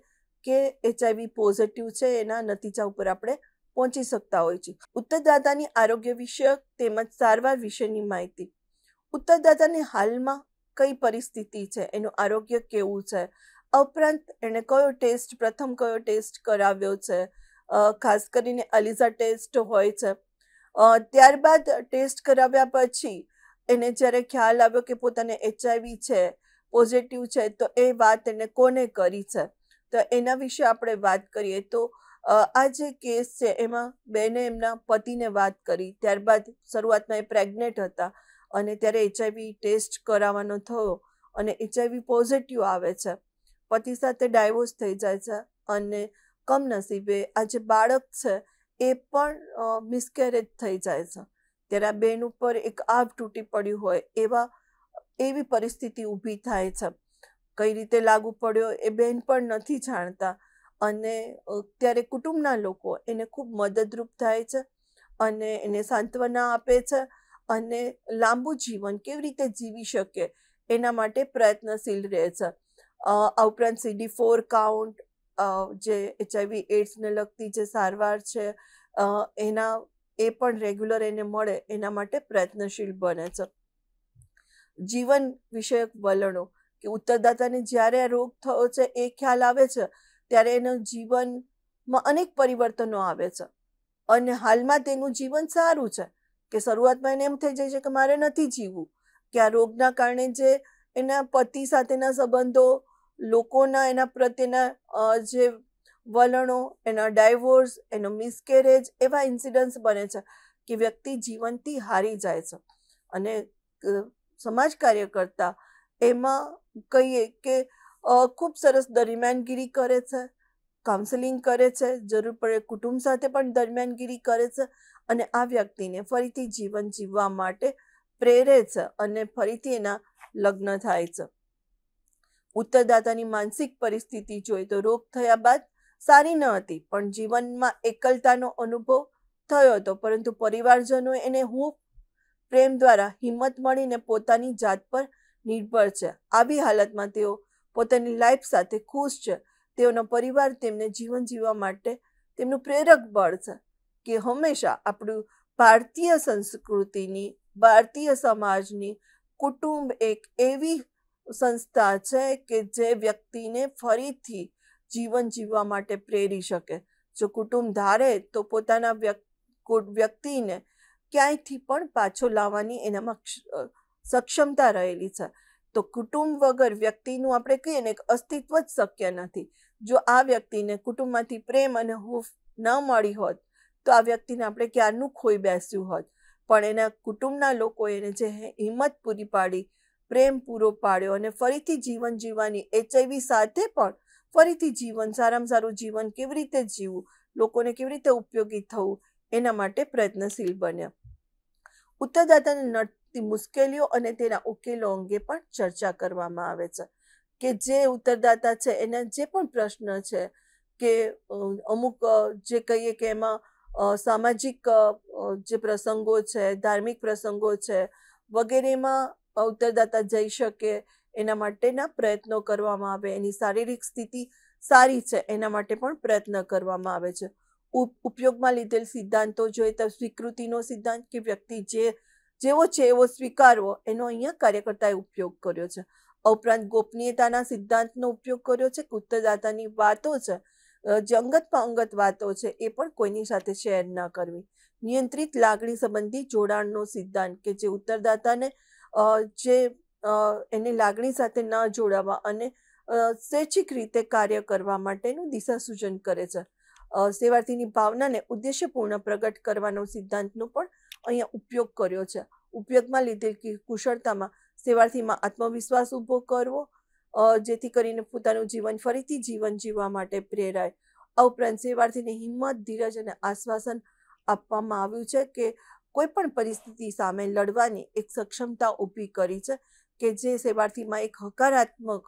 કે એચઆઈવી પોઝિટિવ છે એના નતીજા ઉપર આપણે પહોંચી શકતા હોય છે ઉત્તરદાતાની આરોગ્ય વિષયક તેમજ સારવાર વિશેની માહિતી ઉત્તરદાતાની હાલમાં કઈ પરિસ્થિતિ છે એનું આરોગ્ય કેવું છે ઉપરાંત એણે કયો ટેસ્ટ પ્રથમ કયો ટેસ્ટ કરાવ્યો છે ખાસ કરીને અલિઝા ટેસ્ટ હોય છે ત્યારબાદ ટેસ્ટ કરાવ્યા પછી એને જ્યારે ખ્યાલ આવ્યો કે પોતાને એચઆઈવી છે પોઝિટિવ છે તો એ વાત એને કોને કરી છે તો એના વિશે આપણે વાત કરીએ તો આ જે કેસ છે એમાં બેને એમના પતિને વાત કરી ત્યારબાદ શરૂઆતમાં એ પ્રેગ્નેન્ટ હતા અને ત્યારે એચઆઈવી ટેસ્ટ કરાવવાનો થયો અને એચઆઈવી પોઝિટિવ આવે છે પતિ સાથે ડાયવોર્સ થઈ જાય છે અને કમનસીબે આ જે બાળક છે એ પણ મિસકેરેજ થઈ જાય છે ત્યારે આ બેન ઉપર એક આભ તૂટી પડ્યું હોય એવા એવી પરિસ્થિતિ ઊભી થાય છે કઈ રીતે લાગુ પડ્યો એ બેન પણ નથી જાણતા અને ત્યારે કુટુંબના લોકો એને ખૂબ મદદરૂપ થાય છે અને એને સાંત્વના આપે છે અને લાંબુ જીવન કેવી રીતે જીવી શકે એના માટે પ્રયત્નશીલ રહે છે આ ઉપરાંત સીડી ફોર કાઉન્ટ જે એચઆઈવી એડ્સને લગતી જે સારવાર છે એના એ પણ રેગ્યુલર એને મળે એના માટે પ્રયત્નશીલ બને છે જીવન વિષયક વલણો કે ઉત્તરદાતાને જ્યારે આ રોગ થયો છે એ ખ્યાલ આવે છે ત્યારે એનું જીવનમાં અનેક પરિવર્તનો આવે છે અને હાલમાં તેનું જીવન સારું છે કે શરૂઆતમાં એને એમ થઈ જાય છે કે મારે નથી જીવવું કે આ રોગના કારણે જે એના પતિ સાથેના સંબંધો લોકોના એના પ્રત્યેના જે વલણો એના ડાયવોર્સ એનો મિસકેરેજ એવા ઇન્સિડન્ટ્સ બને છે કે વ્યક્તિ જીવનથી હારી જાય છે અને સમાજ કાર્ય કાર્યકર્તા એમાં કહીએ કે ખૂબ સરસ દરમિયાનગીરી કરે છે કાઉન્સેલિંગ કરે છે જરૂર પડે કુટુંબ સાથે પણ દરમિયાનગીરી કરે છે અને આ વ્યક્તિને ફરીથી જીવન જીવવા માટે પ્રેરે છે અને ફરીથી એના લગ્ન થાય છે ઉત્તરદાતાની માનસિક પરિસ્થિતિ જોઈ તો રોગ થયા બાદ સારી ન હતી પણ જીવનમાં એકલતાનો અનુભવ થયો હતો પરંતુ પરિવારજનો એને હું પ્રેમ દ્વારા હિંમત મળીને પોતાની જાત પર નિર્ભર છે આવી હાલતમાં તેઓ પોતાની લાઈફ સાથે ખુશ છે તેઓનો પરિવાર તેમને જીવન જીવવા માટે તેમનું પ્રેરક બળ છે કે હંમેશા આપણું ભારતીય સંસ્કૃતિની ભારતીય સમાજની કુટુંબ એક એવી સંસ્થા છે કે જે વ્યક્તિને ફરીથી જીવન જીવવા માટે પ્રેરી શકે જો કુટુંબ ધારે તો પોતાના વ્યક્તિને ક્યાંયથી પણ પાછો લાવવાની એનામાં સક્ષમતા રહેલી છે તો કુટુંબ વગર વ્યક્તિનું આપણે કહીએ ને એક અસ્તિત્વ જ શક્ય નથી જો આ વ્યક્તિને કુટુંબમાંથી પ્રેમ અને હૂફ ન મળી હોત તો આ વ્યક્તિને આપણે ક્યારનું ખોઈ બેસ્યું હોત પણ એના કુટુંબના લોકો એને જે હિંમત પૂરી પાડી પ્રેમ પૂરો પાડ્યો અને ફરીથી જીવન જીવવાની એચઆઈવી સાથે પણ ફરીથી જીવન સારામાં સારું જીવન કેવી રીતે જીવવું લોકોને કેવી રીતે ઉપયોગી થવું એના માટે પ્રયત્નશીલ બન્યા ઉત્તરદાતાને તે મુશ્કેલીઓ અને તેના ઉકેલો અંગે પણ ચર્ચા કરવામાં આવે છે કે જે ઉત્તરદાતા છે એના જે પણ પ્રશ્ન છે કે અમુક જે કહીએ કે એમાં સામાજિક જે પ્રસંગો છે ધાર્મિક પ્રસંગો છે વગેરેમાં ઉત્તરદાતા જઈ શકે એના માટેના પ્રયત્નો કરવામાં આવે એની શારીરિક સ્થિતિ સારી છે એના માટે પણ પ્રયત્ન કરવામાં આવે છે ઉપયોગમાં લીધેલ સિદ્ધાંતો જોઈએ તો સ્વીકૃતિનો સિદ્ધાંત કે વ્યક્તિ જે જેવો છે એવો સ્વીકારવો એનો અહીંયા કાર્યકર્તાએ ઉપયોગ કર્યો છે આ ઉપરાંત ગોપનીયતાના સિદ્ધાંતનો ઉપયોગ કર્યો છે ઉત્તરદાતાની વાતો છે જે અંગત વાતો છે એ પણ કોઈની સાથે શેર ન કરવી નિયંત્રિત લાગણી સંબંધી જોડાણનો સિદ્ધાંત કે જે ઉત્તરદાતાને જે એને લાગણી સાથે ન જોડાવા અને સ્વૈચ્છિક રીતે કાર્ય કરવા માટેનું દિશા સૂચન કરે છે સેવાર્થીની ભાવનાને ઉદ્દેશ્યપૂર્ણ પ્રગટ કરવાનો સિદ્ધાંતનું પણ અહીંયા ઉપયોગ કર્યો છે ઉપયોગમાં કે કુશળતામાં સેવાર્થીમાં આત્મવિશ્વાસ ઊભો કરવો જેથી કરીને પોતાનું જીવન ફરીથી જીવન જીવવા માટે પ્રેરાય આ ઉપરાંત સેવાર્થીને હિંમત ધીરજ અને આશ્વાસન આપવામાં આવ્યું છે કે કોઈ પણ પરિસ્થિતિ સામે લડવાની એક સક્ષમતા ઊભી કરી છે કે જે સેવાર્થીમાં એક હકારાત્મક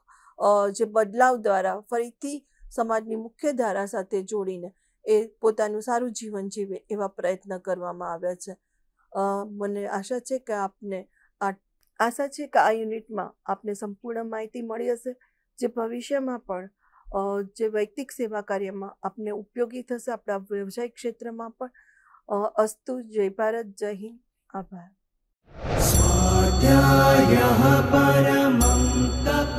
જે બદલાવ દ્વારા ફરીથી સમાજની મુખ્ય ધારા સાથે જોડીને એ પોતાનું સારું જીવન જીવે એવા પ્રયત્ન કરવામાં આવ્યા છે મને આશા છે કે આપને આ આશા છે કે આ યુનિટમાં આપને સંપૂર્ણ માહિતી મળી હશે જે ભવિષ્યમાં પણ જે વૈયક્તિક સેવા કાર્યમાં આપને ઉપયોગી થશે આપણા વ્યવસાયિક ક્ષેત્રમાં પણ અસ્તુ જય ભારત જય હિન્દ આભાર પરમં તપ